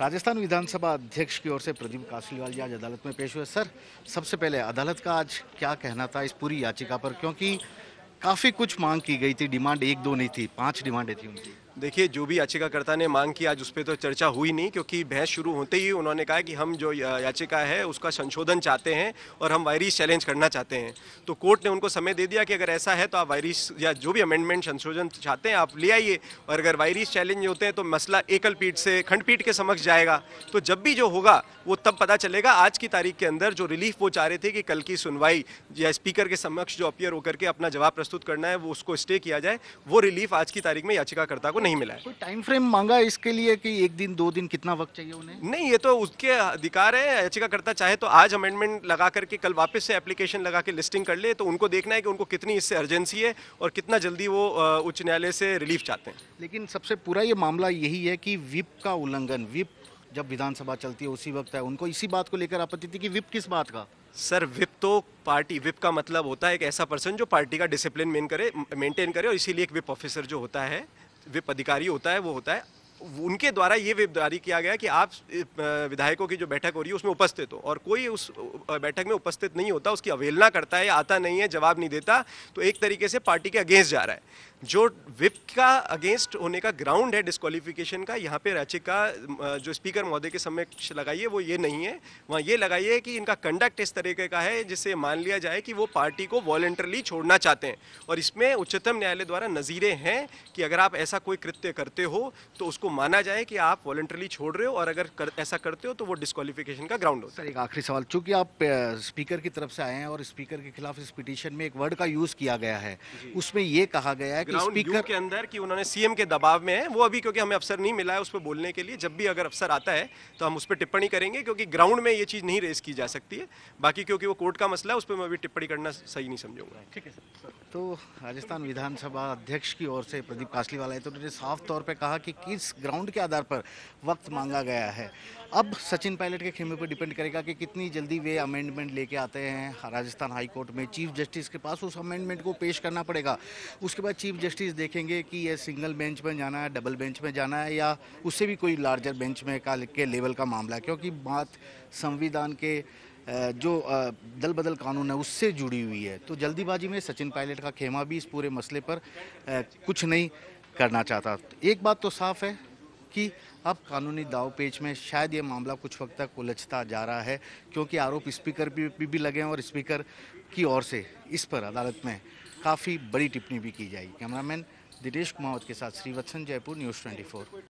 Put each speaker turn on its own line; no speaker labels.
राजस्थान विधानसभा अध्यक्ष की ओर से प्रदीप कासलीवाल जी आज अदालत में पेश हुए सर सबसे पहले अदालत का आज क्या कहना था इस पूरी याचिका पर क्योंकि काफ़ी कुछ मांग की गई थी डिमांड एक दो नहीं थी पांच डिमांडें थी उनकी
देखिए जो भी याचिकाकर्ता ने मांग की आज उस पर तो चर्चा हुई नहीं क्योंकि बहस शुरू होते ही उन्होंने कहा कि हम जो याचिका है उसका संशोधन चाहते हैं और हम वायरिस चैलेंज करना चाहते हैं तो कोर्ट ने उनको समय दे दिया कि अगर ऐसा है तो आप वायरिस या जो भी अमेंडमेंट संशोधन चाहते हैं आप ले आइए और अगर वायरिस चैलेंज होते हैं तो मसला एकल पीठ से खंडपीठ के समक्ष जाएगा तो जब भी जो होगा वो तब पता चलेगा आज की तारीख के अंदर जो रिलीफ वो चाह रहे थे कि कल की सुनवाई या स्पीकर के समक्ष जो अपियर होकर के अपना जवाब प्रस्तुत करना है वो उसको स्टे किया जाए वो रिलीफ आज की तारीख में याचिकाकर्ता को को नहीं मिला है कोई
टाइम फ्रेम मांगा इसके लिए कि एक दिन दो दिन कितना
वक्त चाहिए उन्हें नहीं ये तो उसके अधिकार है याचिकाकर्ता चाहे तो आज अमेंडमेंट लगा करके कल वापस से एप्लीकेशन लगा के लिस्टिंग कर ले तो उनको देखना है कि उनको कितनी इससे अर्जेंसी है और कितना जल्दी वो उच्च न्यायालय से रिलीफ चाहते हैं
लेकिन सबसे पूरा ये मामला यही है कि विप का उल्लंघन विप
जब विधानसभा चलती है उसी वक्त है उनको इसी बात को लेकर आपत्ति थी कि विप किस बात का सर विप तो पार्टी विप का मतलब होता है एक ऐसा पर्सन जो पार्टी का डिसिप्लिन मेन करे मेंटेन करे और इसीलिए एक विप ऑफिसर जो होता है विप अधिकारी होता है वो होता है उनके द्वारा ये जारी किया गया कि आप विधायकों की जो बैठक हो रही है उसमें उपस्थित हो और कोई उस बैठक में उपस्थित नहीं होता उसकी अवहेलना करता है आता नहीं है जवाब नहीं देता तो एक तरीके से पार्टी के अगेंस्ट जा रहा है जो विप का अगेंस्ट होने का ग्राउंड है डिस्कालीफिकेशन का यहाँ पे राज्य का जो स्पीकर महोदय के समक्ष लगाइए वो ये नहीं है वहाँ ये लगाइए कि इनका कंडक्ट इस तरीके का है जिससे मान लिया जाए कि वो पार्टी को वॉलेंटरली छोड़ना चाहते हैं और इसमें उच्चतम न्यायालय द्वारा नज़ीरें हैं कि अगर आप ऐसा कोई कृत्य करते हो तो उसको माना जाए कि आप वॉलेंटरली छोड़ रहे हो और अगर कर, ऐसा करते हो तो वो डिस्कालीफिकेशन का ग्राउंड होता
है एक आखिरी सवाल चूँकि आप स्पीकर की तरफ से आए हैं और स्पीकर के खिलाफ इस पिटिशन में एक वर्ड का यूज़ किया गया है उसमें ये कहा गया है स्पीकर
के अंदर कि उन्होंने सीएम के दबाव में है वो अभी क्योंकि हमें अवसर नहीं मिला है उस पर बोलने के लिए जब भी अगर अवसर आता है तो हम उस पर टिप्पणी करेंगे क्योंकि ग्राउंड में ये चीज़ नहीं रेस की जा सकती है बाकी क्योंकि वो कोर्ट का मसला है उस पर मैं अभी टिप्पणी करना सही नहीं समझूंगा ठीक है
तो राजस्थान विधानसभा अध्यक्ष की ओर से प्रदीप कासलीवाला है तो उन्होंने साफ तौर पर कहा कि किस ग्राउंड के आधार पर वक्त मांगा गया है अब सचिन पायलट के खेमे पर डिपेंड करेगा कि कितनी जल्दी वे अमेंडमेंट लेके आते हैं राजस्थान हाईकोर्ट में चीफ जस्टिस के पास उस अमेंडमेंट को पेश करना पड़ेगा उसके बाद चीफ जस्टिस देखेंगे कि यह सिंगल बेंच में जाना है डबल बेंच में जाना है या उससे भी कोई लार्जर बेंच में का के लेवल का मामला है क्योंकि बात संविधान के जो दल बदल कानून है उससे जुड़ी हुई है तो जल्दीबाजी में सचिन पायलट का खेमा भी इस पूरे मसले पर कुछ नहीं करना चाहता एक बात तो साफ है कि अब कानूनी दाव पेच में शायद ये मामला कुछ वक्त तक उलझता जा रहा है क्योंकि आरोप स्पीकर भी, भी, भी लगे हैं और स्पीकर की ओर से इस पर अदालत में काफ़ी बड़ी टिप्पणी भी की जाएगी कैमरामैन दिनेश कुमावत के साथ श्रीवत्सन जयपुर न्यूज़ ट्वेंटी